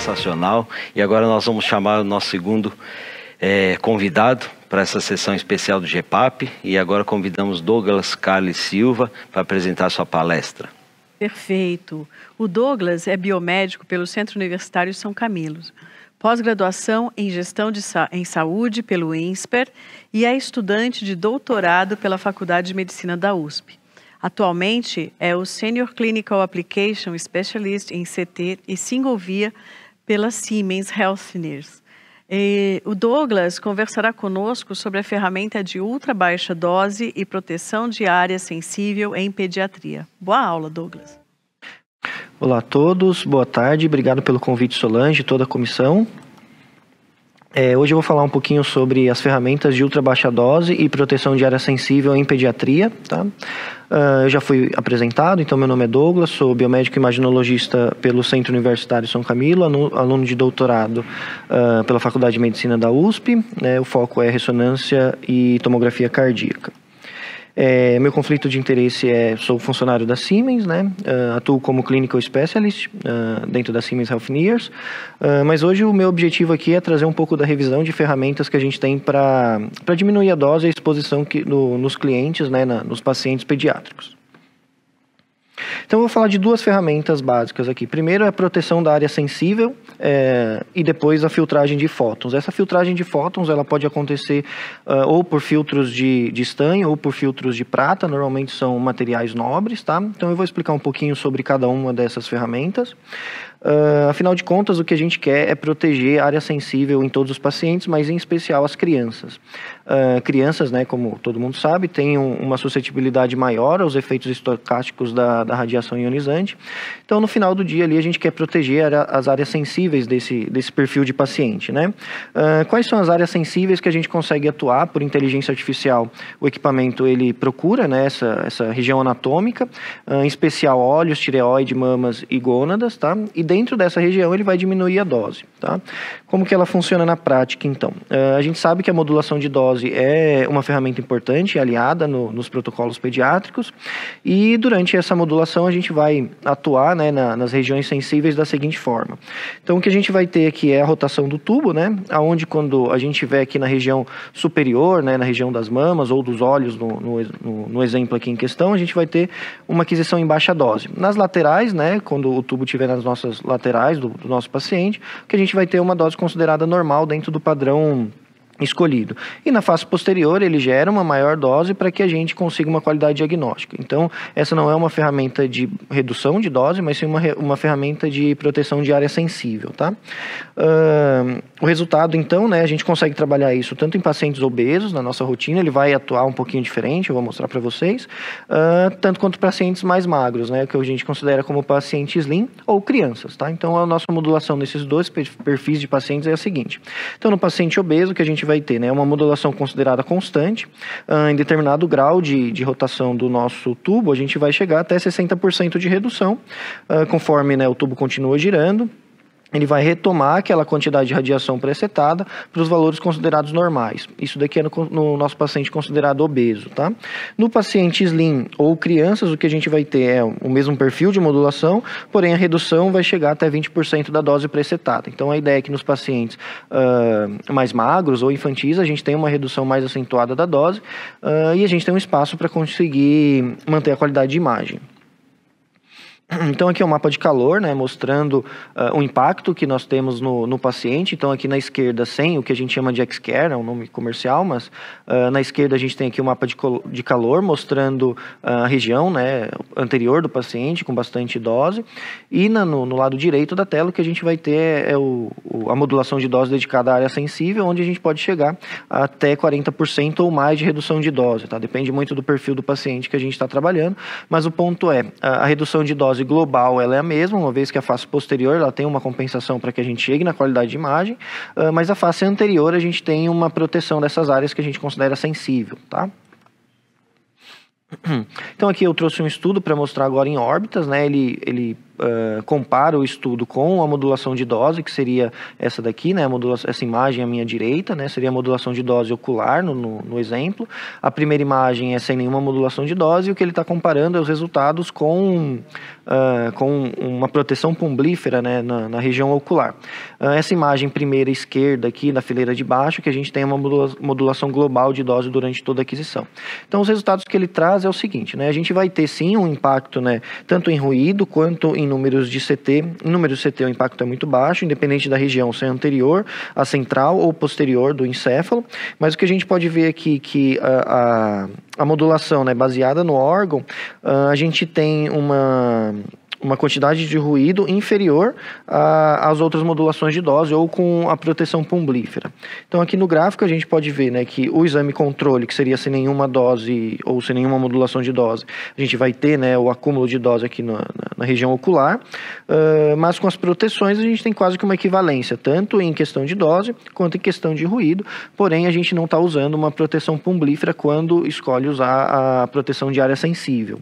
sensacional. E agora nós vamos chamar o nosso segundo é, convidado para essa sessão especial do GEPAP. E agora convidamos Douglas Carles Silva para apresentar sua palestra. Perfeito. O Douglas é biomédico pelo Centro Universitário São Camilo. Pós-graduação em Gestão de Sa em Saúde pelo INSPER e é estudante de doutorado pela Faculdade de Medicina da USP. Atualmente é o Senior Clinical Application Specialist em CT e Single Via pela Siemens Healthineers. E o Douglas conversará conosco sobre a ferramenta de ultra baixa dose e proteção de área sensível em pediatria. Boa aula, Douglas. Olá a todos, boa tarde, obrigado pelo convite Solange e toda a comissão. É, hoje eu vou falar um pouquinho sobre as ferramentas de ultra baixa dose e proteção de área sensível em pediatria. Tá? Uh, eu já fui apresentado, então meu nome é Douglas, sou biomédico imaginologista pelo Centro Universitário São Camilo, aluno de doutorado uh, pela Faculdade de Medicina da USP. Né? O foco é ressonância e tomografia cardíaca. É, meu conflito de interesse é, sou funcionário da Siemens, né? Uh, atuo como clinical specialist uh, dentro da Siemens Healthineers, uh, mas hoje o meu objetivo aqui é trazer um pouco da revisão de ferramentas que a gente tem para diminuir a dose e a exposição que, no, nos clientes, né, na, nos pacientes pediátricos. Então, eu vou falar de duas ferramentas básicas aqui. Primeiro, é a proteção da área sensível é, e depois a filtragem de fótons. Essa filtragem de fótons ela pode acontecer uh, ou por filtros de, de estanho ou por filtros de prata, normalmente são materiais nobres, tá? Então, eu vou explicar um pouquinho sobre cada uma dessas ferramentas. Uh, afinal de contas, o que a gente quer é proteger a área sensível em todos os pacientes, mas em especial as crianças. Uh, crianças, né, como todo mundo sabe, têm um, uma suscetibilidade maior aos efeitos estocásticos da, da, radiação ionizante. Então, no final do dia, ali, a gente quer proteger a, as áreas sensíveis desse, desse perfil de paciente. Né? Uh, quais são as áreas sensíveis que a gente consegue atuar por inteligência artificial? O equipamento ele procura né, essa, essa região anatômica, em especial olhos, tireoide, mamas e gônadas, tá? E dentro dessa região ele vai diminuir a dose. Tá? Como que ela funciona na prática, então? Uh, a gente sabe que a modulação de dose é uma ferramenta importante, aliada no, nos protocolos pediátricos, e durante essa modulação a gente vai atuar né, na, nas regiões sensíveis da seguinte forma. Então, o que a gente vai ter aqui é a rotação do tubo, né, aonde quando a gente tiver aqui na região superior, né, na região das mamas ou dos olhos, no, no, no exemplo aqui em questão, a gente vai ter uma aquisição em baixa dose. Nas laterais, né, quando o tubo estiver nas nossas laterais do, do nosso paciente, que a gente vai ter uma dose considerada normal dentro do padrão escolhido. E na fase posterior, ele gera uma maior dose para que a gente consiga uma qualidade diagnóstica. Então, essa não é uma ferramenta de redução de dose, mas sim uma, uma ferramenta de proteção de área sensível, tá? Uh, o resultado, então, né, a gente consegue trabalhar isso tanto em pacientes obesos, na nossa rotina, ele vai atuar um pouquinho diferente, eu vou mostrar para vocês, uh, tanto quanto pacientes mais magros, né, que a gente considera como pacientes slim ou crianças, tá? Então, a nossa modulação nesses dois perfis de pacientes é a seguinte. Então, no paciente obeso, que a gente vai ter, né? É uma modulação considerada constante, ah, em determinado grau de, de rotação do nosso tubo, a gente vai chegar até 60% de redução, ah, conforme né, o tubo continua girando ele vai retomar aquela quantidade de radiação presetada para os valores considerados normais. Isso daqui é no, no, nosso paciente considerado obeso, tá? No paciente slim ou crianças, o que a gente vai ter é o mesmo perfil de modulação, porém a redução vai chegar até 20% da dose presetada. Então a ideia é que nos pacientes uh, mais magros ou infantis, a gente tem uma redução mais acentuada da dose uh, e a gente tem um espaço para conseguir manter a qualidade de imagem. Então, aqui é um mapa de calor, né, mostrando uh, o impacto que nós temos no, no, paciente. Então, aqui na esquerda, sem o que a gente chama de X-Care, é um nome comercial, mas uh, na esquerda a gente tem aqui o um mapa de, de calor, mostrando ah, a região né, anterior do paciente, com bastante dose. E na, no, no, lado direito da tela, o que a gente vai ter é o, o, a modulação de dose dedicada à área sensível, onde a gente pode chegar até 40% ou mais de redução de dose. Tá? Depende muito do perfil do paciente que a gente está trabalhando, mas o ponto é, a, a redução de dose global ela é a mesma, uma vez que a face posterior ela tem uma compensação para que a gente chegue na qualidade de imagem, ah, mas a face anterior a gente tem uma proteção dessas áreas que a gente considera sensível, tá? Então aqui eu trouxe um estudo para mostrar agora em órbitas, né? Ele, ele uh, o estudo com a modulação de dose, que seria essa daqui, né, essa imagem à minha direita, né, seria a modulação de dose ocular no, no, no exemplo. A primeira imagem é sem nenhuma modulação de dose, e o que ele está comparando é os resultados com, uh, com uma proteção pumblífera né, na, na região ocular. Uh, essa imagem primeira esquerda aqui, na fileira de baixo, que a gente tem uma modulação global de dose durante toda a aquisição. Então, os resultados que ele traz é o seguinte, né, a gente vai ter sim um impacto né, tanto em ruído quanto em números de CT. Em números de CT, o impacto é muito baixo, independente da região, se é anterior à central ou posterior do encéfalo. Mas o que a gente pode ver aqui que a, a, a modulação né, baseada no órgão, ah, a gente tem uma uma quantidade de ruído inferior às outras modulações de dose ou com a proteção pumblífera. Então aqui no gráfico a gente pode ver né, que o exame controle, que seria sem nenhuma dose ou sem nenhuma modulação de dose, a gente vai ter né, o acúmulo de dose aqui na, na, na região ocular, uh, mas com as proteções a gente tem quase que uma equivalência, tanto em questão de dose quanto em questão de ruído, porém a gente não está usando uma proteção pumblífera quando escolhe usar a proteção de área sensível.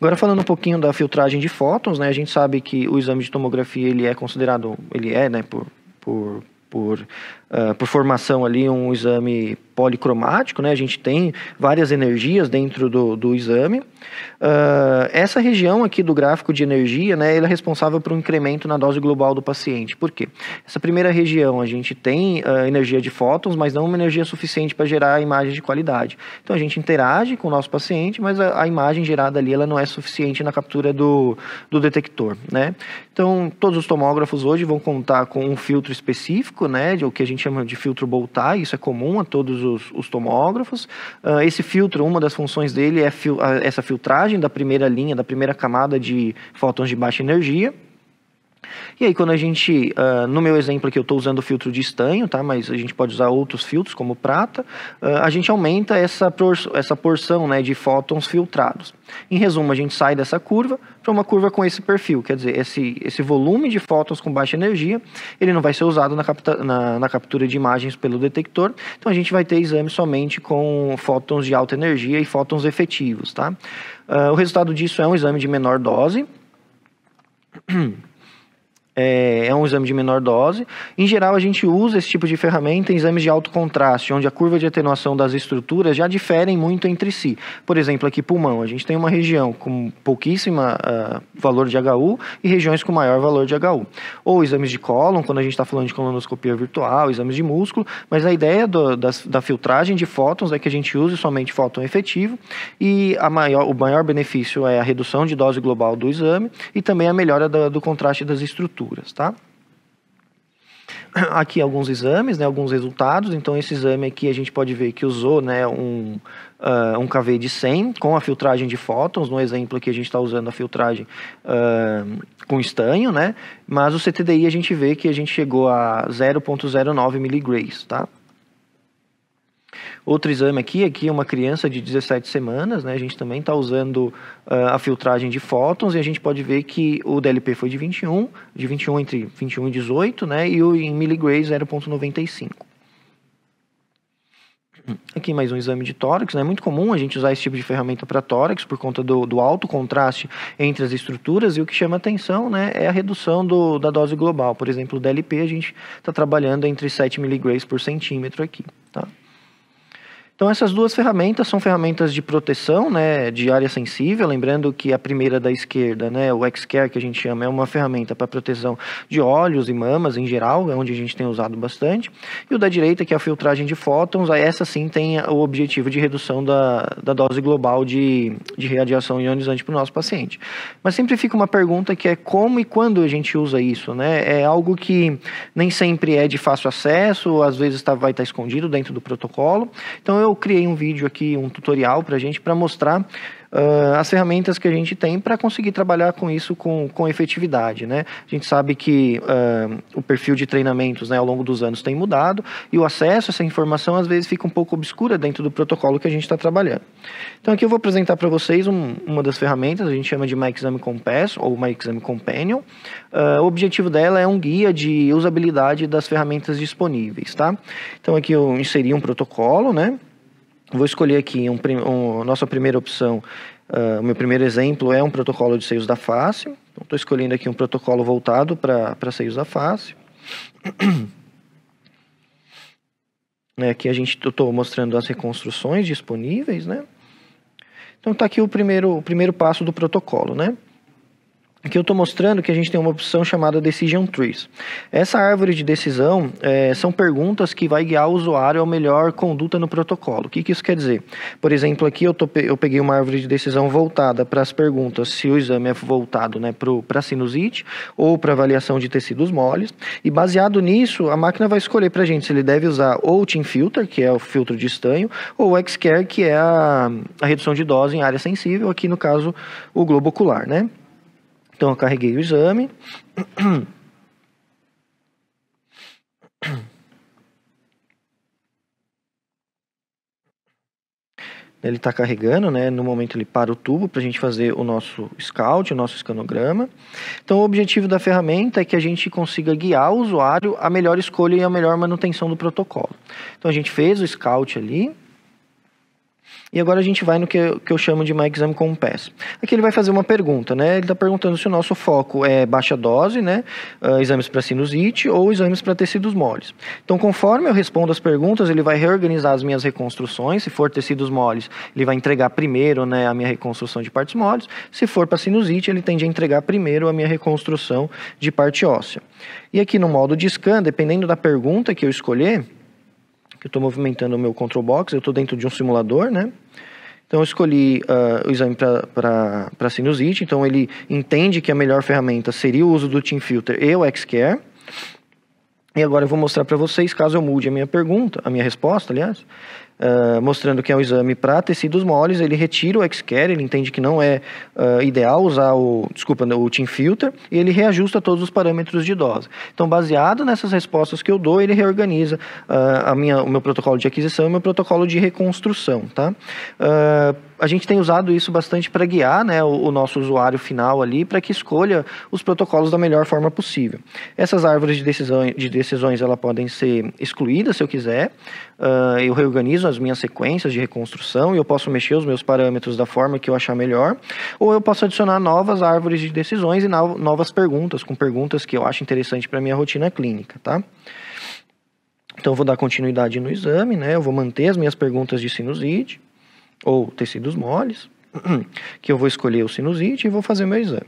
Agora falando um pouquinho da filtragem de fótons, né? A gente sabe que o exame de tomografia ele é considerado, ele é, né, por, por, por, uh, por formação ali um exame policromático, né? A gente tem várias energias dentro do, do exame. Uh, essa região aqui do gráfico de energia, né? Ela é responsável por um incremento na dose global do paciente. Por quê? Essa primeira região a gente tem uh, energia de fótons, mas não uma energia suficiente para gerar imagens de qualidade. Então a gente interage com o nosso paciente, mas a, a imagem gerada ali ela não é suficiente na captura do, do detector, né? Então todos os tomógrafos hoje vão contar com um filtro específico, né? De, o que a gente chama de filtro Boltai. Isso é comum a todos os os, os tomógrafos. Uh, esse filtro, uma das funções dele é fil ah, essa filtragem da primeira linha, da primeira camada de fótons de baixa energia. E aí, quando a gente, uh, no meu exemplo aqui, eu estou usando o filtro de estanho, tá? mas a gente pode usar outros filtros, como prata, uh, a gente aumenta essa, por, essa porção né, de fótons filtrados. Em resumo, a gente sai dessa curva para uma curva com esse perfil, quer dizer, esse, esse volume de fótons com baixa energia, ele não vai ser usado na, capta, na, na captura de imagens pelo detector, então a gente vai ter exame somente com fótons de alta energia e fótons efetivos. Tá? Uh, o resultado disso é um exame de menor dose. é, é um exame de menor dose. Em geral, a gente usa esse tipo de ferramenta em exames de alto contraste, onde a curva de atenuação das estruturas já diferem muito entre si. Por exemplo, aqui pulmão, a gente tem uma região com pouquíssimo uh, ah, valor de HU e regiões com maior valor de HU. Ou exames de cólon, quando a gente está falando de colonoscopia virtual, exames de músculo, mas a ideia do, da, da filtragem de fótons é que a gente use somente fóton efetivo e a maior, o maior benefício é a redução de dose global do exame e também a melhora da, do contraste das estruturas tá? Aqui alguns exames, né, alguns resultados. Então, esse exame aqui a gente pode ver que usou né, um, uh, um KV de 100 com a filtragem de fótons. No exemplo aqui a gente está usando a filtragem uh, com estanho, né? Mas o CTDI a gente vê que a gente chegou a 0.09 miligrays, tá? Outro exame aqui, aqui é uma criança de 17 semanas, né? A gente também está usando uh, a filtragem de fótons e a gente pode ver que o DLP foi de 21, de 21 entre 21 e 18, né? E o em miligrays 0.95. Aqui mais um exame de tórax, né? É muito comum a gente usar esse tipo de ferramenta para tórax por conta do, do, alto contraste entre as estruturas e o que chama atenção, né, é a redução do, da dose global. Por exemplo, o DLP a gente está trabalhando entre 7 miligrays por centímetro aqui, tá? Então essas duas ferramentas são ferramentas de proteção, né, de área sensível, lembrando que a primeira da esquerda, né, o X-Care que a gente chama, é uma ferramenta para proteção de olhos e mamas em geral, é onde a gente tem usado bastante, e o da direita que é a filtragem de fótons, aí essa sim tem o objetivo de redução da, da dose global de, de radiação ionizante para o nosso paciente. Mas sempre fica uma pergunta que é como e quando a gente usa isso, né? É algo que nem sempre é de fácil acesso, às vezes tá, vai estar tá escondido dentro do protocolo, então eu eu criei um vídeo aqui, um tutorial para a gente, para mostrar Uh, as ferramentas que a gente tem para conseguir trabalhar com isso com, com efetividade. Né? A gente sabe que uh, o perfil de treinamentos né, ao longo dos anos tem mudado e o acesso a essa informação às vezes fica um pouco obscura dentro do protocolo que a gente está trabalhando. Então aqui eu vou apresentar para vocês um, uma das ferramentas, a gente chama de MyExam Compass ou MyExam Companion. Uh, o objetivo dela é um guia de usabilidade das ferramentas disponíveis. Tá? Então aqui eu inseri um protocolo, né? Vou escolher aqui, um, um, nossa primeira opção, ah, o meu primeiro exemplo é um protocolo de seios da face. Estou então, escolhendo aqui um protocolo voltado para seios da face. né, aqui a gente estou mostrando as reconstruções disponíveis, né? Então está aqui o primeiro, o primeiro passo do protocolo, né? Aqui eu estou mostrando que a gente tem uma opção chamada Decision Trees. Essa árvore de decisão é, são perguntas que vai guiar o usuário ao melhor conduta no protocolo. O que, que isso quer dizer? Por exemplo, aqui eu, tô, eu peguei uma árvore de decisão voltada para as perguntas se o exame é voltado né, para sinusite ou para avaliação de tecidos moles. E baseado nisso, a máquina vai escolher para a gente se ele deve usar ou o Team Filter, que é o filtro de estanho, ou o X-Care, que é a, a redução de dose em área sensível, aqui no caso o globo ocular, né? Então eu carreguei o exame. Ele está carregando, né? No momento ele para o tubo para a gente fazer o nosso scout, o nosso escanograma. Então o objetivo da ferramenta é que a gente consiga guiar o usuário à melhor escolha e à melhor manutenção do protocolo. Então a gente fez o scout ali, e agora a gente vai no que eu, que eu chamo de My Exam Compass. Aqui ele vai fazer uma pergunta, né? Ele está perguntando se o nosso foco é baixa dose, né? Uh, exames para sinusite ou exames para tecidos moles. Então, conforme eu respondo as perguntas, ele vai reorganizar as minhas reconstruções. Se for tecidos moles, ele vai entregar primeiro né, a minha reconstrução de partes moles. Se for para sinusite, ele tende a entregar primeiro a minha reconstrução de parte óssea. E aqui no modo de scan, dependendo da pergunta que eu escolher, que eu estou movimentando o meu control box, eu estou dentro de um simulador, né? Então eu escolhi uh, o exame para sinusite, então ele entende que a melhor ferramenta seria o uso do Filter e o X-Care. E agora eu vou mostrar para vocês, caso eu mude a minha pergunta, a minha resposta, aliás, Uh, mostrando que é um exame para tecidos moles, ele retira o X-Care, ele entende que não é uh, ideal usar o, desculpa, o Team Filter, e ele reajusta todos os parâmetros de dose. Então, baseado nessas respostas que eu dou, ele reorganiza uh, a minha, o meu protocolo de aquisição e o meu protocolo de reconstrução, tá? a gente tem usado isso bastante para guiar né, o, o, nosso usuário final ali para que escolha os protocolos da melhor forma possível. Essas árvores de decisões, de decisões ela podem ser excluídas se eu quiser. Uh, eu reorganizo as minhas sequências de reconstrução e eu posso mexer os meus parâmetros da forma que eu achar melhor. Ou eu posso adicionar novas árvores de decisões e novas perguntas, com perguntas que eu acho interessante para minha rotina clínica, tá? Então, eu vou dar continuidade no exame, né? Eu vou manter as minhas perguntas de sinusite ou tecidos moles, que eu vou escolher o sinusite e vou fazer meu exame.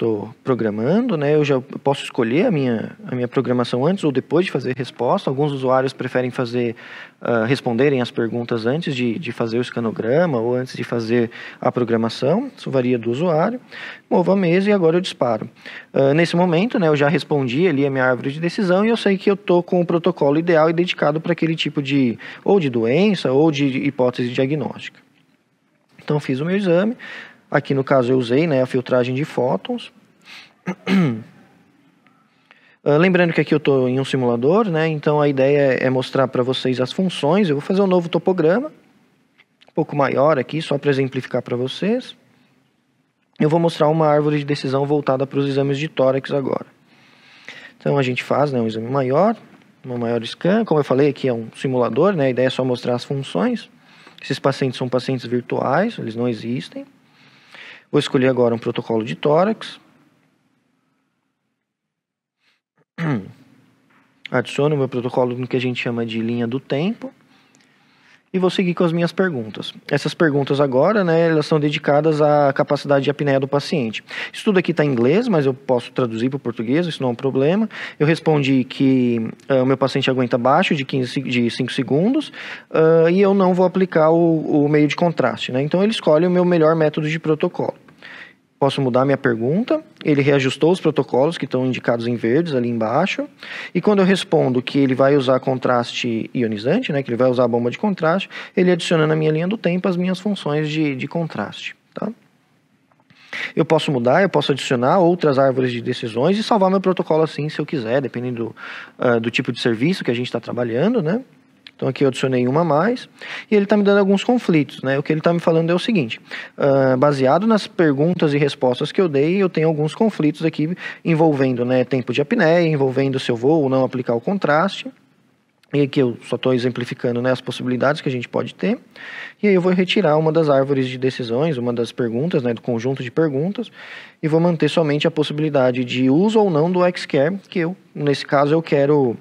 estou programando, né? Eu já posso escolher a minha, a minha programação antes ou depois de fazer resposta. Alguns usuários preferem fazer uh, responderem as perguntas antes de, de fazer o escanograma ou antes de fazer a programação. Isso varia do usuário. Movo a mesa e agora eu disparo. Uh, nesse momento, né, eu já respondi ali a minha árvore de decisão e eu sei que eu estou com o protocolo ideal e dedicado para aquele tipo de ou de doença ou de hipótese diagnóstica. Então fiz o meu exame, Aqui no caso eu usei né, a filtragem de fótons. Ah, lembrando que aqui eu estou em um simulador, né? então a ideia é mostrar para vocês as funções. Eu vou fazer um novo topograma, um pouco maior aqui, só para exemplificar para vocês. Eu vou mostrar uma árvore de decisão voltada para os exames de tórax agora. Então a gente faz né, um exame maior, uma maior scan. Como eu falei, aqui é um simulador, né? a ideia é só mostrar as funções. Esses pacientes são pacientes virtuais, eles não existem. Vou escolher agora um protocolo de tórax. Adiciono meu protocolo no que a gente chama de linha do tempo. E vou seguir com as minhas perguntas. Essas perguntas agora, né, elas são dedicadas à capacidade de apneia do paciente. Isso tudo aqui está em inglês, mas eu posso traduzir para o português, isso não é um problema. Eu respondi que uh, o meu paciente aguenta baixo de, 15, de 5 segundos uh, e eu não vou aplicar o, o meio de contraste. Né? Então, ele escolhe o meu melhor método de protocolo posso mudar minha pergunta. Ele reajustou os protocolos que estão indicados em verdes ali embaixo. E quando eu respondo que ele vai usar contraste ionizante, né, que ele vai usar a bomba de contraste, ele adiciona na minha linha do tempo as minhas funções de, de contraste. Tá? Eu posso mudar, eu posso adicionar outras árvores de decisões e salvar meu protocolo assim, se eu quiser, dependendo do, uh, ah, do tipo de serviço que a gente está trabalhando, né? Então aqui eu adicionei uma a mais e ele está me dando alguns conflitos, né? O que ele está me falando é o seguinte: uh, baseado nas perguntas e respostas que eu dei, eu tenho alguns conflitos aqui envolvendo, né, tempo de apneia, envolvendo se eu vou ou não aplicar o contraste. E aqui eu só estou exemplificando né, as possibilidades que a gente pode ter. E aí eu vou retirar uma das árvores de decisões, uma das perguntas, né, do conjunto de perguntas, e vou manter somente a possibilidade de uso ou não do X-Care, que eu, nesse caso, eu quero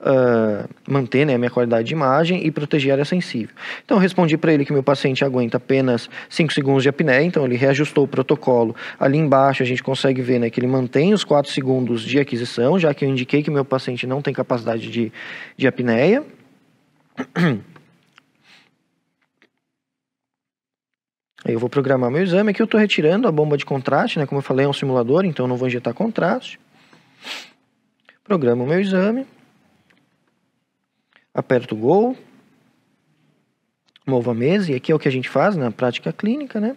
uh, manter né, a minha qualidade de imagem e proteger a área sensível. Então, eu respondi para ele que meu paciente aguenta apenas 5 segundos de apneia, então ele reajustou o protocolo. Ali embaixo, a gente consegue ver né, que ele mantém os 4 segundos de aquisição, já que eu indiquei que meu paciente não tem capacidade de, de apneia. Eu vou programar meu exame. Aqui eu estou retirando a bomba de contraste, né? Como eu falei, é um simulador, então não vou injetar contraste. Programo meu exame. Aperto Go nova mesa, e aqui é o que a gente faz na prática clínica, né?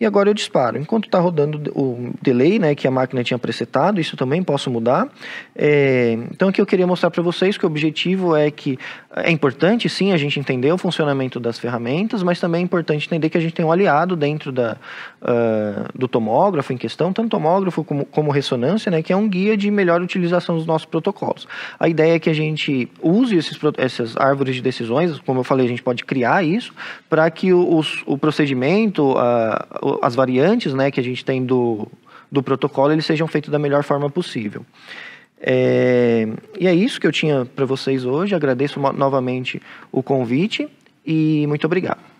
E agora eu disparo. Enquanto está rodando o delay, né, que a máquina tinha presetado, isso também posso mudar. É, então, o que eu queria mostrar para vocês que o objetivo é que é importante, sim, a gente entender o funcionamento das ferramentas, mas também é importante entender que a gente tem um aliado dentro da, uh, do tomógrafo em questão, tanto tomógrafo como, como ressonância, né, que é um guia de melhor utilização dos nossos protocolos. A ideia é que a gente use esses, essas árvores de decisões, como eu falei, a gente pode criar isso, isso, para que os, o procedimento, as variantes né, que a gente tem do, do protocolo, eles sejam feitos da melhor forma possível. É, e é isso que eu tinha para vocês hoje. Agradeço novamente o convite e muito obrigado.